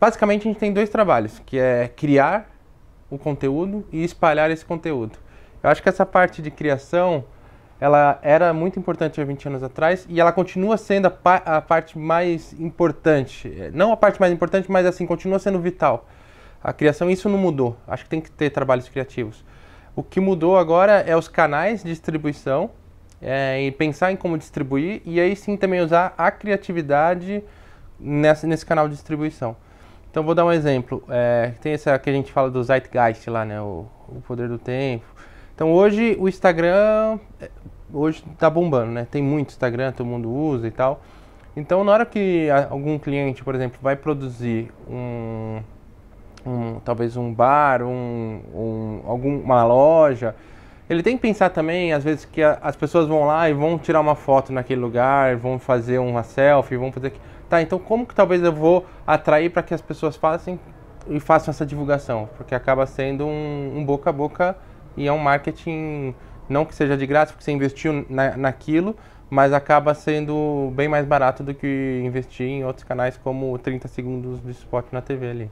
basicamente a gente tem dois trabalhos, que é criar o conteúdo e espalhar esse conteúdo. Eu acho que essa parte de criação, ela era muito importante há 20 anos atrás e ela continua sendo a, pa a parte mais importante. Não a parte mais importante, mas assim, continua sendo vital. A criação, isso não mudou. Acho que tem que ter trabalhos criativos. O que mudou agora é os canais de distribuição é, e pensar em como distribuir e aí sim também usar a criatividade nessa, nesse canal de distribuição. Então vou dar um exemplo. É, tem essa que a gente fala do Zeitgeist lá, né? O, o poder do tempo. Então hoje o Instagram é, hoje tá bombando, né? Tem muito Instagram, todo mundo usa e tal. Então na hora que algum cliente, por exemplo, vai produzir um, um talvez um bar, um, um alguma loja, ele tem que pensar também, às vezes, que a, as pessoas vão lá e vão tirar uma foto naquele lugar, vão fazer uma selfie, vão fazer. Tá, então como que talvez eu vou atrair para que as pessoas façam e façam essa divulgação? Porque acaba sendo um, um, boca a boca e é um marketing, não que seja de graça, porque você investiu na, naquilo, mas acaba sendo bem mais barato do que investir em outros canais como 30 segundos de spot na TV ali.